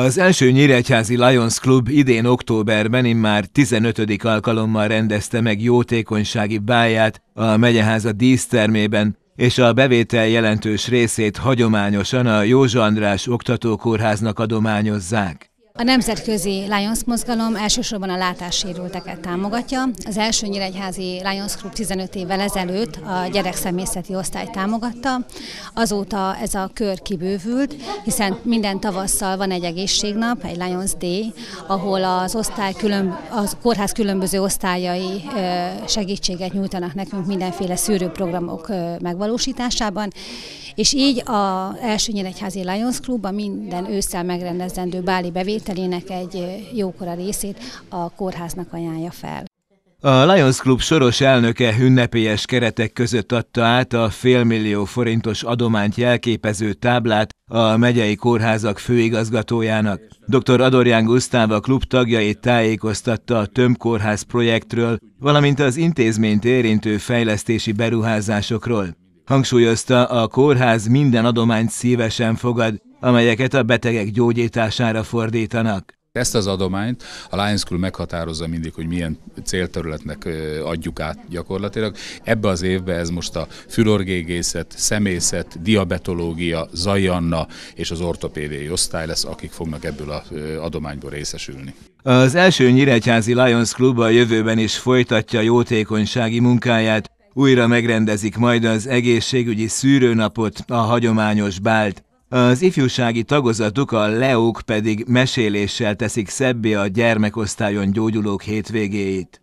Az első Nyíregyházi Lions Club idén októberben immár 15. alkalommal rendezte meg jótékonysági báját a megyeháza dísztermében, és a bevétel jelentős részét hagyományosan a Józsa András Oktatókórháznak adományozzák. A nemzetközi Lions mozgalom elsősorban a látássérülteket támogatja. Az első nyíregyházi Lions Club 15 évvel ezelőtt a gyerekszemészeti osztály támogatta. Azóta ez a kör kibővült, hiszen minden tavasszal van egy egészségnap, egy Lions Day, ahol az osztály külön, az kórház különböző osztályai segítséget nyújtanak nekünk mindenféle szűrőprogramok megvalósításában, és így az első nyíregyházi Lions a minden ősszel megrendezendő báli bevétel bevételének egy jókora részét a kórháznak ajánlja fel. A Lions Club soros elnöke ünnepélyes keretek között adta át a félmillió forintos adományt jelképező táblát a megyei kórházak főigazgatójának. Dr. Adorján Gusztáv a klub tagjait tájékoztatta a Tömbkórház Kórház projektről, valamint az intézményt érintő fejlesztési beruházásokról. Hangsúlyozta, a kórház minden adományt szívesen fogad, amelyeket a betegek gyógyítására fordítanak. Ezt az adományt a Lions School meghatározza mindig, hogy milyen célterületnek adjuk át gyakorlatilag. Ebbe az évben ez most a fülorgégészet, szemészet, diabetológia, zajanna és az ortopédiai osztály lesz, akik fognak ebből az adományból részesülni. Az első Nyíregyházi Lions Club a jövőben is folytatja jótékonysági munkáját, újra megrendezik majd az egészségügyi szűrőnapot, a hagyományos bált. Az ifjúsági tagozatuk, a leók pedig meséléssel teszik szebbé a gyermekosztályon gyógyulók hétvégéit.